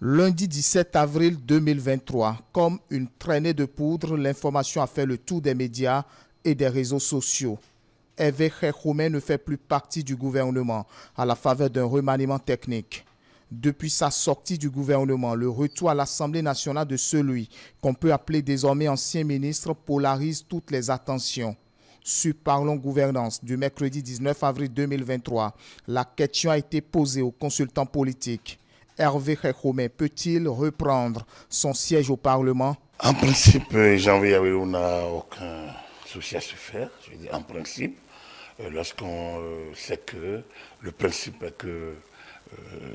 Lundi 17 avril 2023, comme une traînée de poudre, l'information a fait le tour des médias et des réseaux sociaux. Hervé Khekhoumen ne fait plus partie du gouvernement à la faveur d'un remaniement technique. Depuis sa sortie du gouvernement, le retour à l'Assemblée nationale de celui qu'on peut appeler désormais ancien ministre polarise toutes les attentions sur Parlons Gouvernance du mercredi 19 avril 2023. La question a été posée aux consultants politiques. Hervé Khekoumé peut-il reprendre son siège au Parlement En principe, euh, Jean-Louis on n'a aucun souci à se faire. Je veux en principe, euh, lorsqu'on euh, sait que le principe est que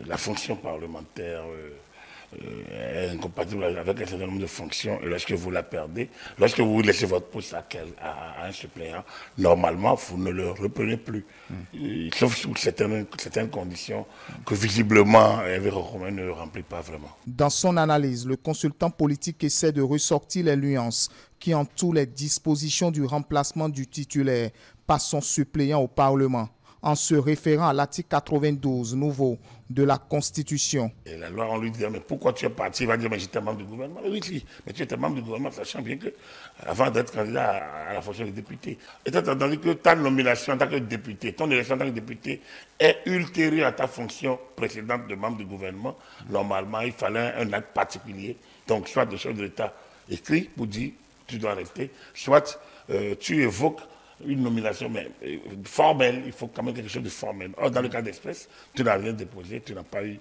la fonction parlementaire euh, incompatible avec un certain nombre de fonctions. Et lorsque vous la perdez, lorsque vous laissez votre poste à, à, un suppléant, normalement, vous ne le reprenez plus. Euh, sauf sous certaines, certaines, conditions que visiblement Hervé Romain ne remplit pas vraiment. Dans son analyse, le consultant politique essaie de ressortir les nuances qui entourent les dispositions du remplacement du titulaire par son suppléant au Parlement en se référant à l'article 92 nouveau de la Constitution. Et la loi, on lui dit, mais pourquoi tu es parti Il va dire, mais j'étais membre du gouvernement. Oui, oui, mais tu étais membre du gouvernement, sachant bien que, avant d'être candidat à la fonction de député, étant donné que ta nomination en tant que député, ton élection en tant que député est ultérieure à ta fonction précédente de membre du gouvernement, normalement, il fallait un acte particulier, donc soit de chef de l'État écrit pour dire, tu dois arrêter, soit euh, tu évoques une nomination, euh, formelle, il faut quand même quelque chose de formel. Or, dans le cas d'espèce, tu n'as rien déposé, tu n'as pas eu,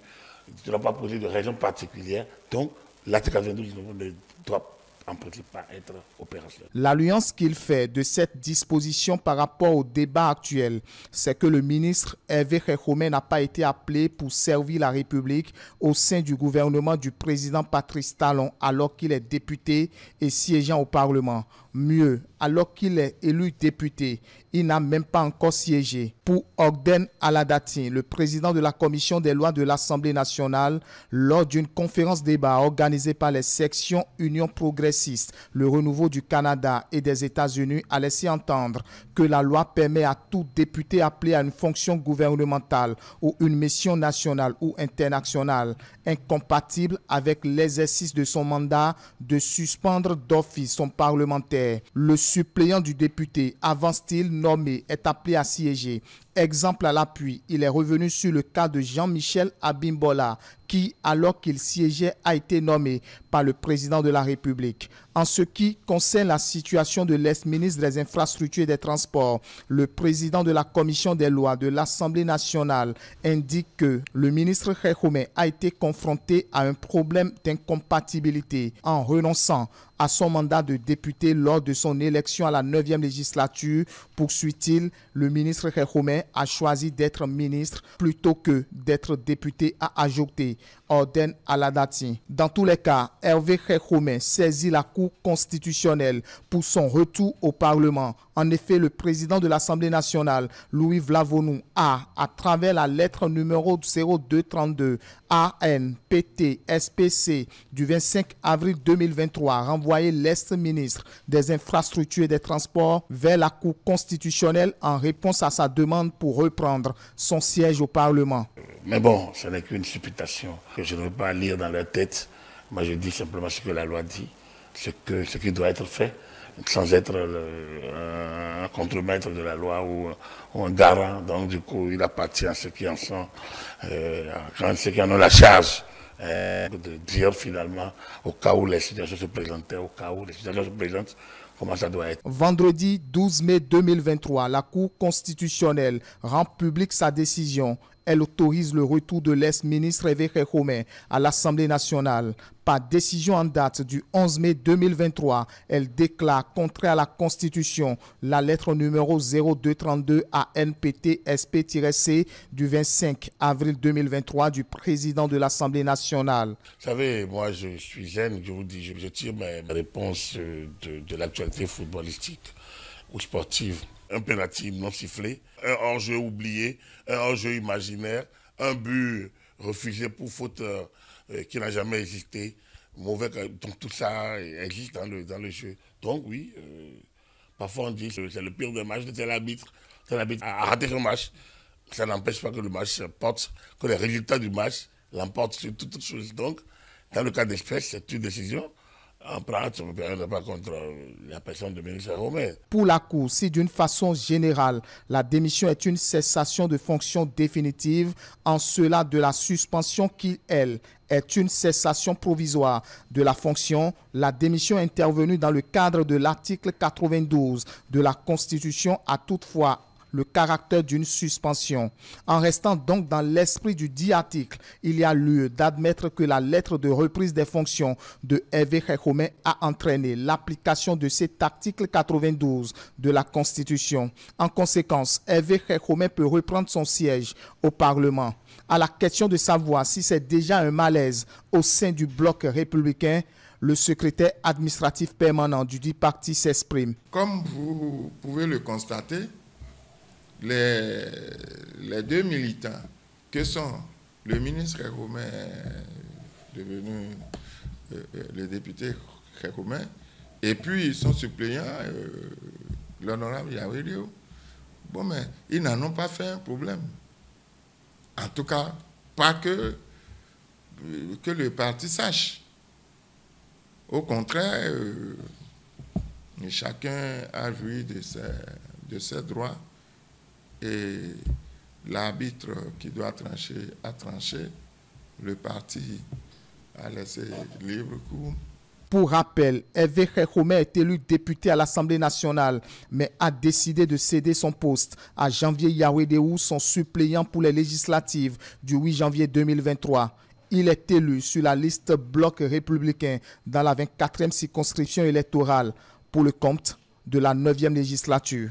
tu n'as pas posé de raison particulière, donc l'article 92 ne doit en principe pas être opérationnel. L'alliance qu'il fait de cette disposition par rapport au débat actuel, c'est que le ministre Hervé Khekhome n'a pas été appelé pour servir la République au sein du gouvernement du président Patrice Talon alors qu'il est député et siégeant au Parlement mieux, alors qu'il est élu député, il n'a même pas encore siégé. Pour Ogden Aladati, le président de la commission des lois de l'Assemblée nationale, lors d'une conférence débat organisée par les sections Union progressiste, le renouveau du Canada et des États-Unis a laissé entendre que la loi permet à tout député appelé à une fonction gouvernementale ou une mission nationale ou internationale incompatible avec l'exercice de son mandat de suspendre d'office son parlementaire le suppléant du député avant t il nommé est appelé à siéger Exemple à l'appui, il est revenu sur le cas de Jean-Michel Abimbola, qui, alors qu'il siégeait, a été nommé par le président de la République. En ce qui concerne la situation de l'ex-ministre des Infrastructures et des Transports, le président de la Commission des lois de l'Assemblée nationale indique que le ministre Khekoumé a été confronté à un problème d'incompatibilité en renonçant à son mandat de député lors de son élection à la 9e législature, poursuit-il. Le ministre Khekoumé a choisi d'être ministre plutôt que d'être député, a ajouté Orden Aladati. Dans tous les cas, Hervé romain saisit la Cour constitutionnelle pour son retour au Parlement. En effet, le président de l'Assemblée nationale, Louis Vlavonou, a, à travers la lettre numéro 0232 ANPT-SPC du 25 avril 2023, renvoyé l'ex-ministre des Infrastructures et des Transports vers la Cour constitutionnelle en réponse à sa demande pour reprendre son siège au Parlement. Mais bon, ce n'est qu'une supputation que je ne veux pas lire dans leur tête. Moi, je dis simplement ce que la loi dit, ce, que, ce qui doit être fait, sans être le, contre-maître de la loi ou, un garant. Donc, du coup, il appartient à ceux qui en sont, euh, à ceux qui en ont la charge euh, de dire finalement, au cas où les situations se présentaient, au cas où les situations se présentent, comment ça doit être. Vendredi 12 mai 2023, la Cour constitutionnelle rend publique sa décision elle autorise le retour de l'ex-ministre Évêque Romain à l'Assemblée nationale. Par décision en date du 11 mai 2023, elle déclare contraire à la Constitution la lettre numéro 0232 à SP-C du 25 avril 2023 du président de l'Assemblée nationale. Vous savez, moi je suis jeune, je vous dis, je, tire mes réponses euh, de l'actualité footballistique ou sportive. Un penalty non sifflé, un hors-jeu oublié, un hors-jeu imaginaire, un but refusé pour faute euh, qui n'a jamais existé. Mauvais, donc tout ça existe dans le, dans le jeu. Donc oui, euh, parfois on dit que c'est le pire des matchs, c'est l'arbitre. C'est l'arbitre a raté un match. Ça n'empêche pas que le match porte, que les résultats du match l'emportent sur toute chose. Donc, dans le cas d'espèce, c'est une décision la Pour la Cour, si d'une façon générale, la démission est une cessation de fonction définitive, en cela de la suspension qui, elle, est une cessation provisoire de la fonction, la démission intervenue dans le cadre de l'article 92 de la Constitution a toutefois le caractère d'une suspension. En restant donc dans l'esprit du dit article, il y a lieu d'admettre que la lettre de reprise des fonctions de Hervé romain a entraîné l'application de cet article 92 de la Constitution. En conséquence, Hervé romain peut reprendre son siège au Parlement. À la question de savoir si c'est déjà un malaise au sein du bloc républicain, le secrétaire administratif permanent du dit parti s'exprime. Comme vous pouvez le constater, les, les deux militants que sont le ministre Romain, devenu euh, euh, le député et puis son suppléant, euh, l'honorable Yavirio. Bon, mais ils n'en ont pas fait un problème. En tout cas, pas que, que le parti sache. Au contraire, chacun a joui de ses, de ses droits et l'arbitre qui doit trancher a tranché, le parti a laissé libre cours. Pour rappel, Hervé est élu député à l'Assemblée nationale, mais a décidé de céder son poste à Janvier ou son suppléant pour les législatives du 8 janvier 2023. Il est élu sur la liste bloc républicain dans la 24e circonscription électorale pour le compte de la 9e législature.